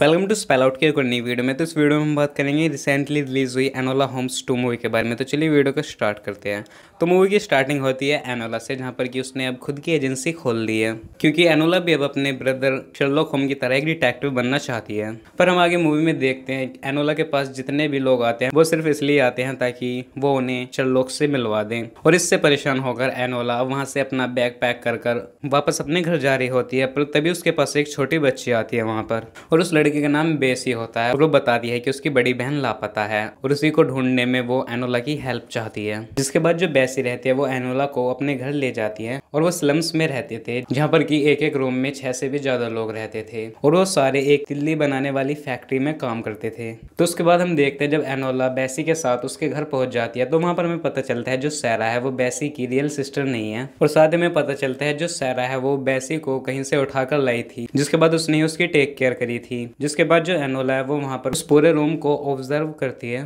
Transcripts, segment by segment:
welcome to spell out की एक नई वीडियो में तो इस वीडियो में हम बात करेंगे रिसेंटली रिलीज हुई एनोला होम्स टू मूवी के बारे में तो चलिए वीडियो को स्टार्ट करते हैं तो मूवी की स्टार्टिंग होती है एनोला से जहाँ पर कि उसने अब खुद की एजेंसी खोल ली है क्योंकि एनोला भी अब अपने ब्रदर शर्लोक होम की तरह एक डिटेक्टिव बनना चाहती है पर हम आगे मूवी में देखते हैं एनोला के पास जितने भी लोग आते हैं वो सिर्फ इसलिए आते हैं ताकि वो उन्हें शर्लोक से मिलवा दें और इससे परेशान होकर एनोला वहाँ से अपना बैग पैक कर कर वापस अपने घर जा रही होती है पर तभी उसके पास एक छोटी बच्ची आती है वहाँ पर और उस लड़की का नाम बेसी होता है और वो बताती है कि उसकी बड़ी बहन लापता है और उसी को ढूंढने में वो एनोला की हेल्प चाहती है जिसके बाद जो बेसी पैसे रहते हैं वो एनोला को अपने घर ले जाती है और वो स्लम्स में रहते थे जहाँ पर कि एक एक रूम में छह से भी ज्यादा लोग रहते थे और वो सारे एक तिल्ली बनाने वाली फैक्ट्री में काम करते थे तो उसके बाद हम देखते हैं जब एनोला बैसी के साथ उसके घर पहुंच जाती है तो वहां पर हमें पता चलता है जो सैरा है वो बैसी की रियल सिस्टर नहीं है और साथ में पता चलता है जो सैरा है वो बेसी को कहीं से उठाकर लाई थी जिसके बाद उसने उसकी टेक केयर करी थी जिसके बाद जो एनोला है वो वहाँ पर उस पूरे रूम को ऑब्जर्व करती है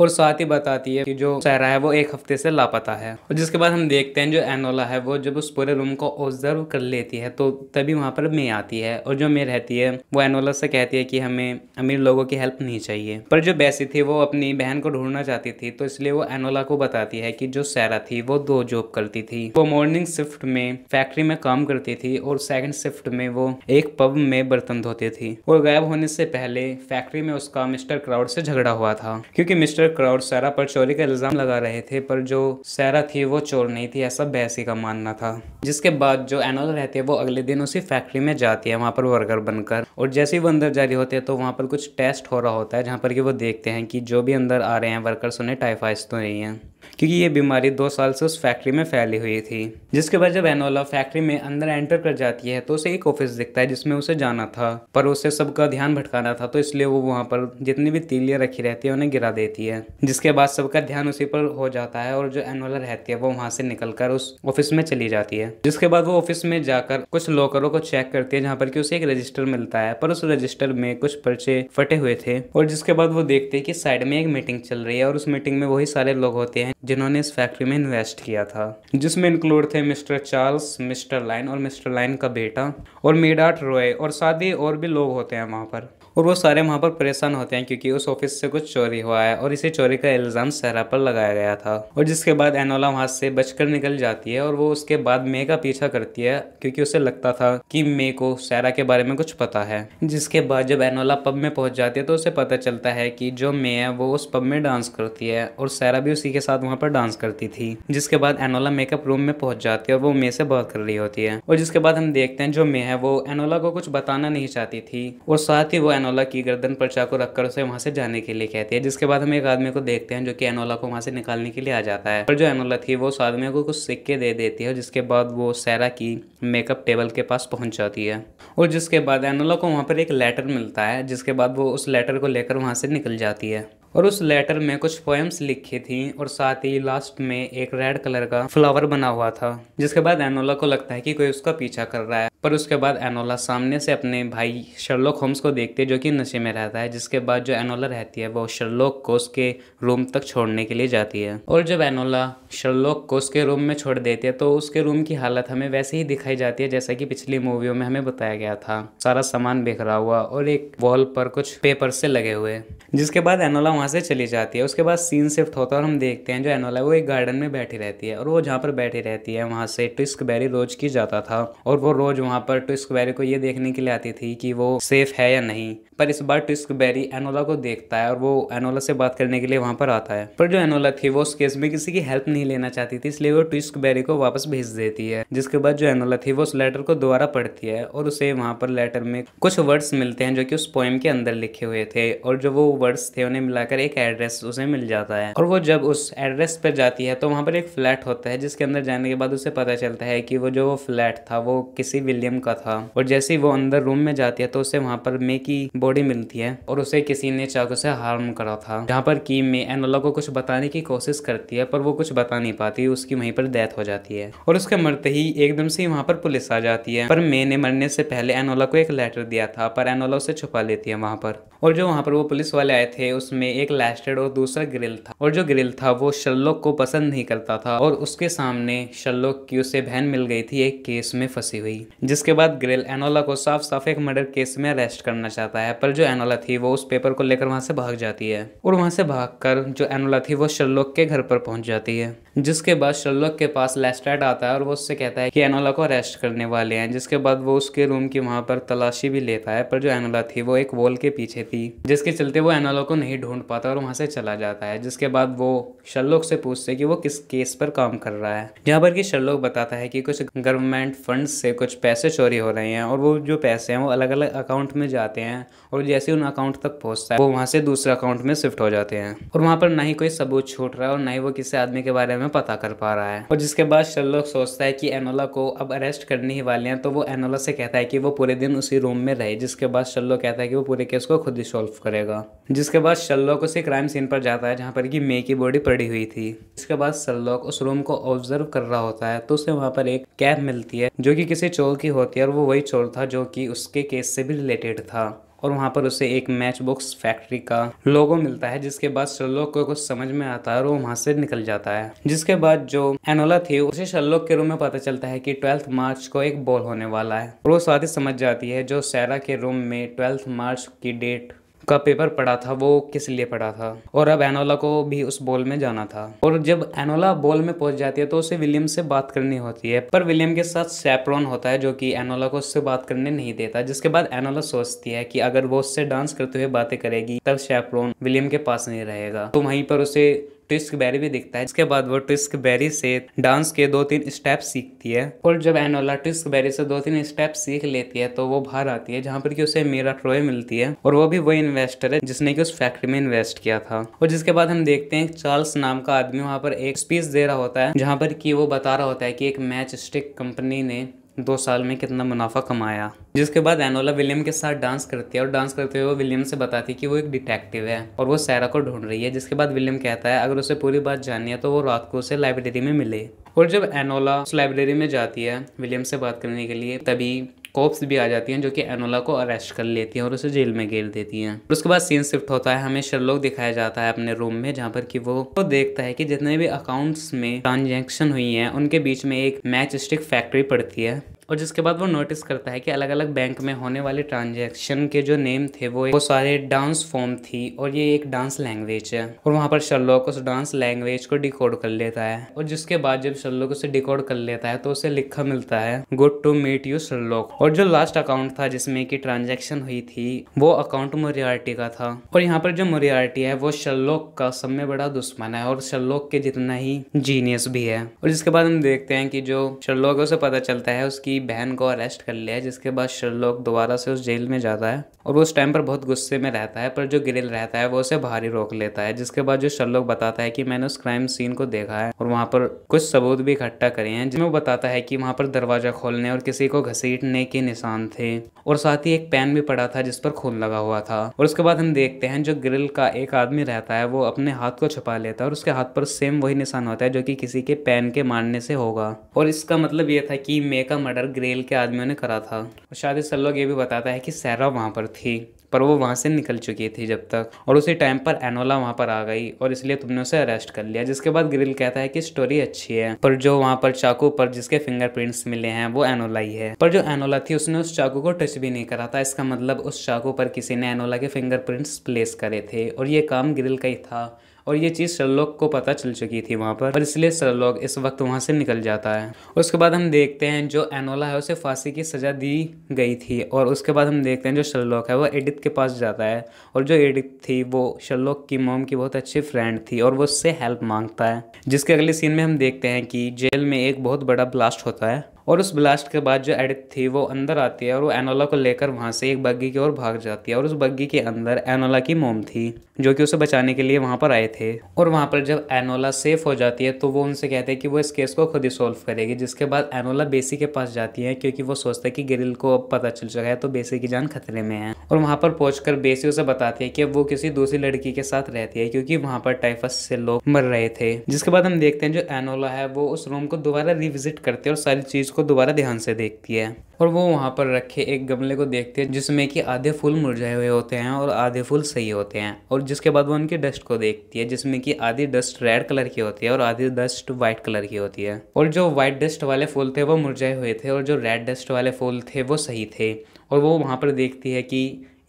और साथ ही बताती है कि जो सैरा है वो एक हफ्ते से लापता है है और जिसके बाद हम देखते हैं जो एनोला है वो जब उस पूरे रूम को ऑब्जर्व कर लेती है तो तभी वहाँ पर मे आती है और जो मे रहती है वो एनोला से कहती है कि हमें अमीर लोगों की हेल्प नहीं चाहिए पर जो बैसी थी वो अपनी बहन को ढूंढना चाहती थी तो इसलिए वो एनोला को बताती है कि जो सैरा थी वो दो जॉब करती थी वो मॉर्निंग शिफ्ट में फैक्ट्री में काम करती थी और सेकंड शिफ्ट में वो एक पब में बर्तन धोती थी और गायब होने से पहले फैक्ट्री में उसका मिस्टर क्राउड से झगड़ा हुआ था क्योंकि मिस्टर क्राउड सैरा पर चोरी का इल्जाम लगा रहे थे पर जो सैरा वगैरह थी वो चोर नहीं थी ऐसा बैसी का मानना था जिसके बाद जो एनोल रहती है वो अगले दिन उसी फैक्ट्री में जाती है वहाँ पर वर्कर बनकर और जैसे ही वो अंदर जा रही होती है तो वहाँ पर कुछ टेस्ट हो रहा होता है जहाँ पर कि वो देखते हैं कि जो भी अंदर आ रहे हैं वर्कर्स उन्हें टाइफाइस तो नहीं है क्योंकि ये बीमारी दो साल से उस फैक्ट्री में फैली हुई थी जिसके बाद जब एनोला फैक्ट्री में अंदर एंटर कर जाती है तो उसे एक ऑफिस दिखता है जिसमें उसे जाना था पर उसे सबका ध्यान भटकाना था तो इसलिए वो वहाँ पर जितनी भी तीलियाँ रखी रहती है उन्हें गिरा देती है जिसके बाद सबका ध्यान उसी पर हो जाता है और जो एनोला रहती है वो वहां से निकल उस ऑफिस में चली जाती है जिसके बाद वो ऑफिस में जाकर कुछ लॉकरों को चेक करती है जहाँ पर कि उसे एक रजिस्टर मिलता है पर उस रजिस्टर में कुछ पर्चे फटे हुए थे और जिसके बाद वो देखते है कि साइड में एक मीटिंग चल रही है और उस मीटिंग में वही सारे लोग होते हैं जिन्होंने इस फैक्ट्री में इन्वेस्ट किया था जिसमें इंक्लूड थे मिस्टर चार्ल्स मिस्टर लाइन और मिस्टर लाइन का बेटा और मेडाट रॉय और साथ ही और भी लोग होते हैं वहां पर और वो सारे वहां पर परेशान होते हैं क्योंकि उस ऑफिस से कुछ चोरी हुआ है और इसे चोरी का इल्ज़ाम सहरा पर लगाया गया था और जिसके बाद एनोल नौला वहां से बचकर निकल जाती है और वो उसके बाद मे का पीछा करती है क्योंकि उसे लगता था कि मे को सैरा के बारे में कुछ पता है जिसके बाद जब एनोला पब में पहुंच जाती है तो उसे पता चलता है कि जो मे है वो उस पब में डांस करती है और सैरा भी उसी के साथ वहाँ पर डांस करती थी जिसके बाद एनोला मेकअप रूम में पहुंच जाती है और वो मे से बात कर रही होती है और जिसके बाद हम देखते हैं जो मे है वो एनोला को कुछ बताना नहीं चाहती थी और साथ ही वो एनोला की गर्दन पर चाकू रखकर उसे वहां से जाने के लिए कहती है जिसके बाद हम एक आदमी को देखते हैं जो कि एनोला को वहां से निकालने के लिए आ जाता है पर जो कनोला मतलब थी वो आदमी को कुछ सिक्के दे देती है जिसके बाद वो सैरा की मेकअप टेबल के पास पहुंच जाती है और जिसके बाद एनोला को वहाँ पर एक लेटर मिलता है जिसके बाद वो उस लेटर को लेकर वहाँ से निकल जाती है और उस लेटर में कुछ पोएम्स लिखी थी और साथ ही लास्ट में एक रेड कलर का फ्लावर बना हुआ था जिसके बाद एनोला को लगता है कि कोई उसका पीछा कर रहा है पर उसके बाद एनोला सामने से अपने भाई शर्लोक होम्स को देखते है जो कि नशे में रहता है जिसके बाद जो एनोला रहती है वो शर्लोक को उसके रूम तक छोड़ने के लिए जाती है और जब एनोला शर्लोक को उसके रूम में छोड़ देती है तो उसके रूम की हालत हमें वैसे ही दिखाई जाती है जैसा कि पिछली मूवियों में हमें बताया गया था सारा सामान बिखरा हुआ और एक वॉल पर कुछ पेपर से लगे हुए जिसके बाद एनोला वहाँ से चली जाती है उसके बाद सीन शिफ्ट होता है और हम देखते हैं जो एनोला वो एक गार्डन में बैठी रहती है और वो जहाँ पर बैठी रहती है वहाँ से ट्रिस्क बैरी रोज की जाता था और वो रोज वहाँ पर ट्विस्क बैरी को ये देखने के लिए आती थी कि वो सेफ है या नहीं पर इस बार ट्विस्क बैरी एनोला को देखता है और वो एनोला से बात करने के लिए वहाँ पर आता है पर जो एनोला थी वो उस केस में किसी की हेल्प नहीं लेना चाहती थी इसलिए वो ट्विस्क बैरी को वापस भेज देती है जिसके बाद जो एनोला थी वो उस लेटर को दोबारा पढ़ती है और उसे वहाँ पर लेटर में कुछ वर्ड्स मिलते हैं जो कि उस पोएम के अंदर लिखे हुए थे और जो वो वर्ड्स थे उन्हें मिलाकर एक एड्रेस उसे मिल जाता है और वो जब उस एड्रेस पर जाती है तो वहाँ पर एक फ्लैट होता है जिसके अंदर जाने के बाद उसे पता चलता है कि वो जो वो फ्लैट था वो किसी विलियम का था और जैसे ही वो अंदर रूम में जाती है तो उसे वहां पर मे की बॉडी मिलती है और उसे किसी ने चाकू से हार्म करा था जहाँ पर की मे एनोला को कुछ बताने की कोशिश करती है पर वो कुछ बता नहीं पाती उसकी वहीं पर डेथ हो जाती है और उसके मरते ही एकदम से वहां पर पुलिस आ जाती है पर मे ने मरने से पहले एनोला को एक लेटर दिया था पर एनोला उसे छुपा लेती है वहां पर और जो वहां पर वो पुलिस वाले आए थे उसमें एक लैस्टेड और दूसरा ग्रिल था और जो ग्रिल था वो शल्लोक को पसंद नहीं करता था और उसके सामने शल्लोक की उसे बहन मिल गई थी एक केस में फंसी हुई जिसके बाद ग्रेल एनोला को साफ साफ एक मर्डर केस में अरेस्ट करना चाहता है पर जो एनोला थी वो उस पेपर को लेकर वहाँ से भाग जाती है और वहाँ से भाग कर जो एनोला थी वो शर्लोक के घर पर पहुँच जाती है जिसके बाद शर्लोक के पास लेस्टैट आता है और वो उससे कहता है कि एनोला को अरेस्ट करने वाले हैं जिसके बाद वो उसके रूम की वहाँ पर तलाशी भी लेता है पर जो एनोला थी वो एक वॉल के पीछे थी जिसके चलते वो एनोला को नहीं ढूंढ पाता और वहाँ से चला जाता है जिसके बाद वो शर्लोक से पूछते कि वो किस केस पर काम कर रहा है यहाँ पर कि शर्लोक बताता है कि कुछ गवर्नमेंट फंड से कुछ पैसे पैसे चोरी हो रहे हैं और वो जो पैसे हैं वो अलग अलग अकाउंट में जाते हैं और जैसे उन अकाउंट तक पहुंचता है वो वहाँ से दूसरे अकाउंट में शिफ्ट हो जाते हैं और वहाँ पर ना ही कोई सबूत छूट रहा है और ना ही वो किसी आदमी के बारे में पता कर पा रहा है और जिसके बाद शर्लोक सोचता है कि एनोला को अब अरेस्ट करने ही वाले हैं तो वो एनोला से कहता है कि वो पूरे दिन उसी रूम में रहे जिसके बाद शर्लोक कहता है कि वो पूरे केस को खुद ही सॉल्व करेगा जिसके बाद शर्लोक उसी क्राइम सीन पर जाता है जहाँ पर कि मे की बॉडी पड़ी हुई थी इसके बाद शर्लोक उस रूम को ऑब्जर्व कर रहा होता है तो उसे वहाँ पर एक कैब मिलती है जो कि किसी चोर की होती है और वो वही चोर था जो कि उसके केस से भी रिलेटेड था और वहाँ पर उसे एक मैच बॉक्स फैक्ट्री का लोगो मिलता है जिसके बाद शर्लोक को कुछ समझ में आता है और वो वहाँ से निकल जाता है जिसके बाद जो एनोला थी उसे शर्लोक के रूम में पता चलता है कि ट्वेल्थ मार्च को एक बॉल होने वाला है और वो साथ ही समझ जाती है जो सैरा के रूम में ट्वेल्थ मार्च की डेट का पेपर पड़ा था वो किस लिए पड़ा था और अब एनोला को भी उस बॉल में जाना था और जब एनोला बॉल में पहुंच जाती है तो उसे विलियम से बात करनी होती है पर विलियम के साथ सैप्रॉन होता है जो कि एनोला को उससे बात करने नहीं देता जिसके बाद एनोला सोचती है कि अगर वो उससे डांस करते हुए बातें करेगी तब सैप्रॉन विलियम के पास नहीं रहेगा तो वहीं पर उसे ट्विस्क बैरी भी दिखता है इसके बाद वो ट्विस्क बैरी से डांस के दो तीन स्टेप सीखती है और जब एनोला ट्विस्क बैरी से दो तीन स्टेप सीख लेती है तो वो बाहर आती है जहाँ पर कि उसे मीरा ट्रोय मिलती है और वो भी वो इन्वेस्टर है जिसने की उस फैक्ट्री में इन्वेस्ट किया था और जिसके बाद हम देखते हैं चार्ल्स नाम का आदमी वहाँ पर एक स्पीच दे रहा होता है जहाँ पर कि वो बता रहा होता है कि एक मैच स्टिक कंपनी ने दो साल में कितना मुनाफा कमाया जिसके बाद एनोला विलियम के साथ डांस करती है और डांस करते हुए वो विलियम से बताती है कि वो एक डिटेक्टिव है और वो सैरा को ढूंढ रही है जिसके बाद विलियम कहता है अगर उसे पूरी बात जाननी है तो वो रात को उसे लाइब्रेरी में मिले और जब एनोला उस लाइब्रेरी में जाती है विलियम से बात करने के लिए तभी कोप्स भी आ जाती हैं जो कि एनोला को अरेस्ट कर लेती हैं और उसे जेल में घेर देती हैं और उसके बाद सीन शिफ्ट होता है हमें शर्लोक दिखाया जाता है अपने रूम में जहाँ पर कि वो तो देखता है कि जितने भी अकाउंट्स में ट्रांजेक्शन हुई हैं उनके बीच में एक मैच स्टिक फैक्ट्री पड़ती है और जिसके बाद वो नोटिस करता है कि अलग अलग बैंक में होने वाले ट्रांजैक्शन के जो नेम थे वो वो सारे डांस फॉर्म थी और ये एक डांस लैंग्वेज है और वहाँ पर शर्लोक उस डांस लैंग्वेज को डिकोड कर लेता है और जिसके बाद जब शर्लोक उसे डिकोड कर लेता है तो उसे लिखा मिलता है good to meet you Sherlock और जो लास्ट अकाउंट था जिसमें की ट्रांजेक्शन हुई थी वो अकाउंट मोरियार्टी का था और यहाँ पर जो मोरियार्टी है वो शर्लोक का सब में बड़ा दुश्मन है और शर्लोक के जितना ही जीनियस भी है और जिसके बाद हम देखते हैं कि जो शर्लोक उसे पता चलता है उसकी की बहन को अरेस्ट कर लिया है जिसके बाद शर्लोक दोबारा से उस जेल में जाता है और वो उस टाइम पर बहुत गुस्से में रहता है पर जो ग्रिल रहता है वो उसे बाहर ही रोक लेता है जिसके बाद जो शर्लोक बताता है कि मैंने उस क्राइम सीन को देखा है और वहाँ पर कुछ सबूत भी इकट्ठा करे हैं जिसमें वो बताता है कि वहाँ पर दरवाजा खोलने और किसी को घसीटने के निशान थे और साथ ही एक पैन भी पड़ा था जिस पर खून लगा हुआ था और उसके बाद हम देखते हैं जो ग्रिल का एक आदमी रहता है वो अपने हाथ को छुपा लेता है और उसके हाथ पर सेम वही निशान होता है जो कि किसी के पैन के मारने से होगा और इसका मतलब ये था कि मे का मर्डर पर ग्रेल के आदमियों ने करा था और शायद सर लोग ये भी बताता है कि सैरा वहाँ पर थी पर वो वहाँ से निकल चुकी थी जब तक और उसी टाइम पर एनोला वहाँ पर आ गई और इसलिए तुमने उसे अरेस्ट कर लिया जिसके बाद ग्रिल कहता है कि स्टोरी अच्छी है पर जो वहाँ पर चाकू पर जिसके फिंगरप्रिंट्स मिले हैं वो एनोला ही है पर जो एनोला थी उसने उस चाकू को टच भी नहीं करा था इसका मतलब उस चाकू पर किसी ने एनोला के फिंगरप्रिंट्स प्लेस करे थे और ये काम ग्रिल का ही था और ये चीज़ शर्लॉक को पता चल चुकी थी वहाँ पर और इसलिए शर्लॉक इस वक्त वहाँ से निकल जाता है उसके बाद हम देखते हैं जो एनोला है उसे फांसी की सज़ा दी गई थी और उसके बाद हम देखते हैं जो शर्लॉक है वो एडिथ के पास जाता है और जो एडिथ थी वो शर्लॉक की मोम की बहुत अच्छी फ्रेंड थी और वो उससे हेल्प मांगता है जिसके अगले सीन में हम देखते हैं कि जेल में एक बहुत बड़ा ब्लास्ट होता है और उस ब्लास्ट के बाद जो एडिथ थी वो अंदर आती है और वो एनोला को लेकर वहाँ से एक बग्गी की ओर भाग जाती है और उस बग्गी के अंदर एनोला की मोम थी जो कि उसे बचाने के लिए वहाँ पर आए थे और वहाँ पर जब एनोला सेफ हो जाती है तो वो उनसे कहते हैं कि वो इस केस को खुद ही सॉल्व करेगी जिसके बाद एनोला बेसी के पास जाती है क्योंकि वो सोचता है कि गिरिल को अब पता चल चुका है तो बेसी की जान खतरे में है और वहाँ पर पहुँच बेसी उसे बताती है कि अब वो किसी दूसरी लड़की के साथ रहती है क्योंकि वहाँ पर टाइफस से लोग मर रहे थे जिसके बाद हम देखते हैं जो एनोला है वो उस रूम को दोबारा रिविजिट करते हैं और सारी चीज़ उसको दोबारा ध्यान से देखती है और वो वहाँ पर रखे एक गमले को देखती है जिसमें कि आधे फूल मुरझाए हुए होते हैं और आधे फूल सही होते हैं और जिसके बाद वो उनके डस्ट को देखती है जिसमें कि आधी डस्ट रेड कलर की होती है और आधी डस्ट व्हाइट कलर की होती है और जो व्हाइट डस्ट वाले फूल थे वो मुरझाए हुए थे और जो रेड डस्ट वाले फूल थे वो सही थे और वो वहाँ पर देखती है कि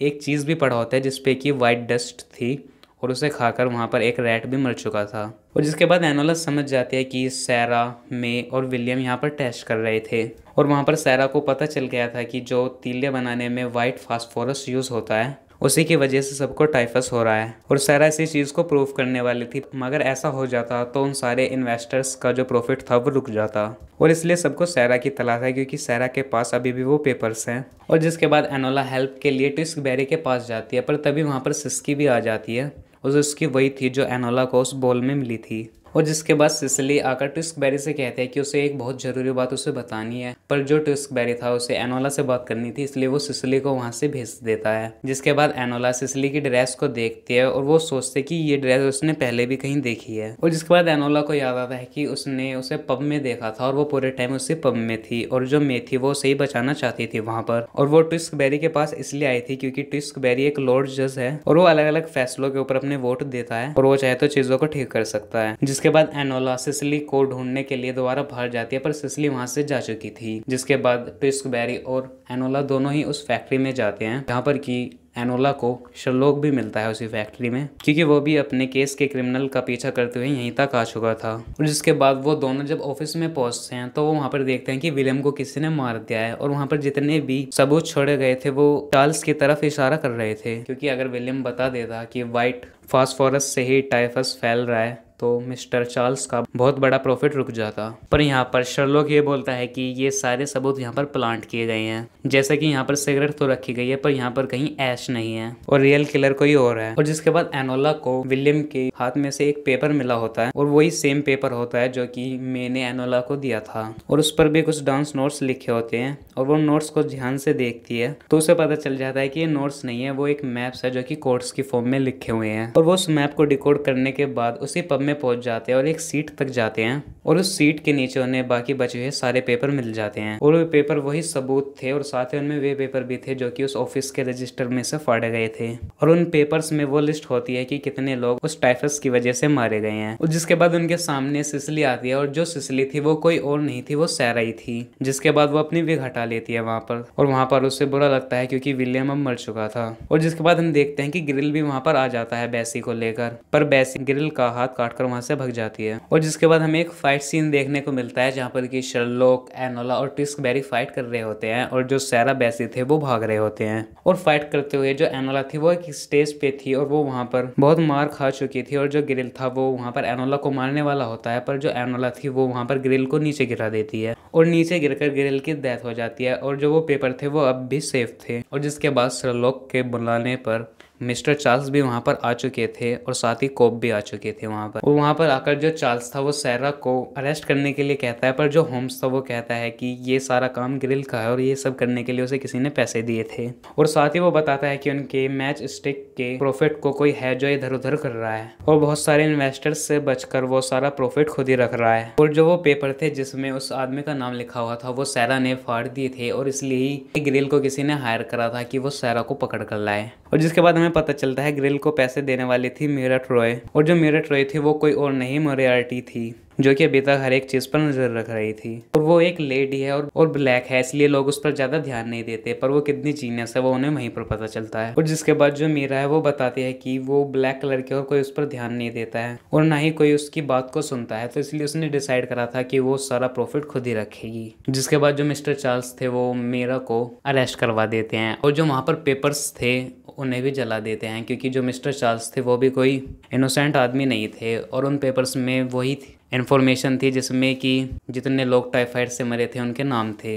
एक चीज़ भी पड़ा होता है जिसपे कि वाइट डस्ट थी और उसे खाकर वहाँ पर एक रैट भी मर चुका था और जिसके बाद एनोलस समझ जाती है कि सैरा मे और विलियम यहाँ पर टेस्ट कर रहे थे और वहाँ पर सैरा को पता चल गया था कि जो तीले बनाने में वाइट फास्फोरस यूज़ होता है उसी की वजह से सबको टाइफस हो रहा है और सारा इसी चीज़ को प्रूव करने वाली थी मगर ऐसा हो जाता तो उन सारे इन्वेस्टर्स का जो प्रॉफिट था वो रुक जाता और इसलिए सबको सैरा की तलाश है क्योंकि सैरा के पास अभी भी वो पेपर्स हैं और जिसके बाद एनोला हेल्प के लिए ट्विस्क बैरी के पास जाती है पर तभी वहाँ पर सिस्की भी आ जाती है और उसकी वही थी जो एनोला को उस बॉल में मिली थी और जिसके बाद सिसली आकर ट्विस्क बैरी से कहते हैं कि उसे एक बहुत ज़रूरी बात उसे बतानी है पर जो ट्विस्क बैरी था उसे एनोला से बात करनी थी इसलिए वो सिसली को वहाँ से भेज देता है जिसके बाद एनोला सिसली की ड्रेस को देखती है और वो सोचते कि ये ड्रेस उसने पहले भी कहीं देखी है और जिसके बाद एनोला को याद आता है कि उसने उसे पब में देखा था और वो पूरे टाइम उसे पब में थी और जो मे थी वो उसे ही बचाना चाहती थी वहाँ पर और वो ट्विस्क बैरी के पास इसलिए आई थी क्योंकि ट्विस्क बैरी एक लॉर्ड जज है और वो अलग अलग फैसलों के ऊपर अपने वोट देता है और वो चाहे तो चीज़ों को ठीक कर सकता है जिसके उसके बाद एनोला सिसली को ढूंढने के लिए दोबारा बाहर जाती है पर सिसली वहां से जा चुकी थी जिसके बाद बैरी और एनोला दोनों ही उस फैक्ट्री में जाते हैं जहाँ पर की एनोला को शलोक भी मिलता है उसी फैक्ट्री में क्योंकि वो भी अपने केस के क्रिमिनल का पीछा करते हुए यहीं तक आ चुका था और जिसके बाद वो दोनों जब ऑफिस में पहुंचते हैं तो वो वहाँ पर देखते हैं कि विलियम को किसी ने मार दिया है और वहाँ पर जितने भी सबूत छोड़े गए थे वो चार्ल्स की तरफ इशारा कर रहे थे क्योंकि अगर विलियम बता देता कि व्हाइट फॉस्फोरस से ही टाइफस फैल रहा है तो मिस्टर चार्ल्स का बहुत बड़ा प्रॉफिट रुक जाता पर यहाँ पर शर्लोक ये बोलता है कि ये सारे सबूत यहाँ पर प्लांट किए गए हैं जैसे कि यहाँ पर सिगरेट तो रखी गई है पर यहाँ पर कहीं ऐश नहीं है और रियल किलर कोई और है और जिसके बाद एनोला को विलियम के हाथ में से एक पेपर मिला होता है और वही सेम पेपर होता है जो कि मैंने एनोला को दिया था और उस पर भी कुछ डांस नोट्स लिखे होते हैं और वो नोट्स को ध्यान से देखती है तो उसे पता चल जाता है कि ये नोट्स नहीं है वो एक मैप्स है जो कि कोर्ट्स की फॉर्म में लिखे हुए हैं और वो उस मैप को डिकोड करने के बाद उसी पब में पहुंच जाते हैं और एक सीट तक जाते हैं और उस सीट के नीचे उन्हें बाकी बचे हुए सारे पेपर मिल जाते हैं और वे पेपर वही सबूत थे और साथ ही उनमें वे पेपर भी थे जो कि उस ऑफिस के रजिस्टर में से फाड़े गए थे और उन पेपर्स में वो लिस्ट होती है कि कितने लोग उस टाइफस की वजह से मारे गए हैं और जिसके बाद उनके सामने सिसली आती है और जो सिसली थी वो कोई और नहीं थी वो सैराई थी जिसके बाद वो अपनी विग हटा लेती है वहां पर और वहां पर उससे बुरा लगता है क्योंकि विलियम अब मर चुका था और जिसके बाद हम देखते हैं कि ग्रिल भी वहां पर आ जाता है बैसी को लेकर पर बैसी ग्रिल का हाथ काट काटकर वहां से भग जाती है और जिसके बाद हमें एक फाइट सीन देखने को मिलता है जहां पर कि शर्लोक एनोला और टिस्क बैरी फाइट कर रहे होते हैं और जो सैरा बैसी थे वो भाग रहे होते हैं और फाइट करते हुए जो एनोला थी वो एक स्टेज पे थी और वो वहां पर बहुत मार खा चुकी थी और जो ग्रिल था वो वहां पर एनोला को मारने वाला होता है पर जो एनोला थी वो वहां पर ग्रिल को नीचे गिरा देती है और नीचे गिर ग्रिल की डेथ हो जाती है और जो वो पेपर थे वो अब भी सेफ थे और जिसके बाद शर्लोक के बुलाने पर मिस्टर चार्ल्स भी वहाँ पर आ चुके थे और साथ ही कोप भी आ चुके थे वहाँ पर और वहाँ पर आकर जो चार्ल्स था वो सैरा को अरेस्ट करने के लिए कहता है पर जो होम्स था वो कहता है कि ये सारा काम ग्रिल का है और ये सब करने के लिए उसे किसी ने पैसे दिए थे और साथ ही वो बताता है कि उनके मैच स्टिक के प्रॉफिट को कोई है जो इधर उधर कर रहा है और बहुत सारे इन्वेस्टर्स से बचकर वो सारा प्रॉफिट खुद ही रख रहा है और जो वो पेपर थे जिसमें उस आदमी का नाम लिखा हुआ था वो सैरा ने फाड़ दिए थे और इसलिए ही ग्रिल को किसी ने हायर करा था कि वो सैरा को पकड़ कर लाए और जिसके बाद हमें हमें पता चलता है ग्रिल को पैसे देने वाली थी मेरठ रॉय और जो मेरठ रॉय थी वो कोई और नहीं मोरियार्टी थी जो कि अभी तक हर एक चीज़ पर नज़र रख रही थी और वो एक लेडी है और और ब्लैक है इसलिए लोग उस पर ज़्यादा ध्यान नहीं देते पर वो कितनी जीनियस है वो उन्हें वहीं पर पता चलता है और जिसके बाद जो मीरा है वो बताती है कि वो ब्लैक कलर की और कोई उस पर ध्यान नहीं देता है और ना ही कोई उसकी बात को सुनता है तो इसलिए उसने डिसाइड करा था कि वो सारा प्रॉफिट खुद ही रखेगी जिसके बाद जो मिस्टर चार्ल्स थे वो मीरा को अरेस्ट करवा देते हैं और जो वहाँ पर पेपर्स थे उन्हें भी जला देते हैं क्योंकि जो मिस्टर चार्ल्स थे वो भी कोई इनोसेंट आदमी नहीं थे और उन पेपर्स में वही इन्फॉर्मेशन थी जिसमें कि जितने लोग टाइफाइड से मरे थे उनके नाम थे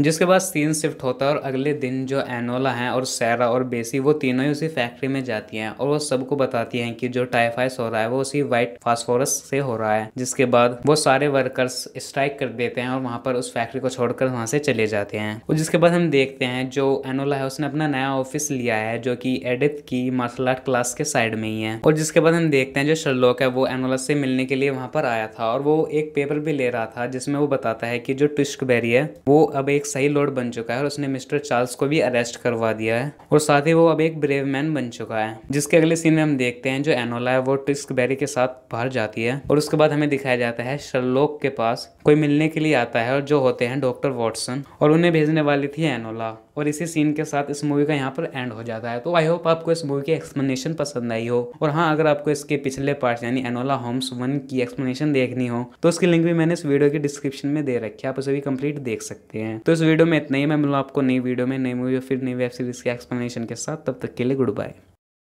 जिसके बाद सीन शिफ्ट होता है और अगले दिन जो एनोला हैं और सैरा और बेसी वो तीनों ही उसी फैक्ट्री में जाती हैं और वो सबको बताती हैं कि जो टाइफाइड हो रहा है वो उसी वाइट फास्फोरस से हो रहा है जिसके बाद वो सारे वर्कर्स स्ट्राइक कर देते हैं और वहाँ पर उस फैक्ट्री को छोड़कर वहाँ से चले जाते हैं और जिसके बाद हम देखते हैं जो एनोला है उसने अपना नया ऑफिस लिया है जो कि एडिथ की मार्शल आर्ट क्लास के साइड में ही है और जिसके बाद हम देखते हैं जो शर्लोक है वो एनोला से मिलने के लिए वहाँ पर आया था और वो एक पेपर भी ले रहा था जिसमें वो बताता है कि जो ट्विस्क बैरी है वो अब एक सही लॉर्ड बन चुका है और उसने मिस्टर चार्ल्स को भी अरेस्ट करवा दिया है और साथ ही वो अब एक ब्रेव मैन बन चुका है जिसके अगले सीन में हम देखते हैं जो एनोला है वो ट्विस्क बैरी के साथ बाहर जाती है और उसके बाद हमें दिखाया जाता है शर्लोक के पास कोई मिलने के लिए आता है और जो होते हैं डॉक्टर वॉटसन और उन्हें भेजने वाली थी एनोला और इसी सीन के साथ इस मूवी का यहाँ पर एंड हो जाता है तो आई होप आपको इस मूवी की एक्सप्लेनेशन पसंद आई हो और हाँ अगर आपको इसके पिछले पार्ट यानी एनोला होम्स वन की एक्सप्लेनेशन देखनी हो तो उसकी लिंक भी मैंने इस वीडियो के डिस्क्रिप्शन में दे रखी है आप उसे भी कंप्लीट देख सकते हैं तो इस वीडियो में इतना ही मैं मिलूँ आपको नई वीडियो में नई मूवी और फिर नई वेब सीरीज की एक्सप्लेनेशन के साथ तब तक के लिए गुड बाय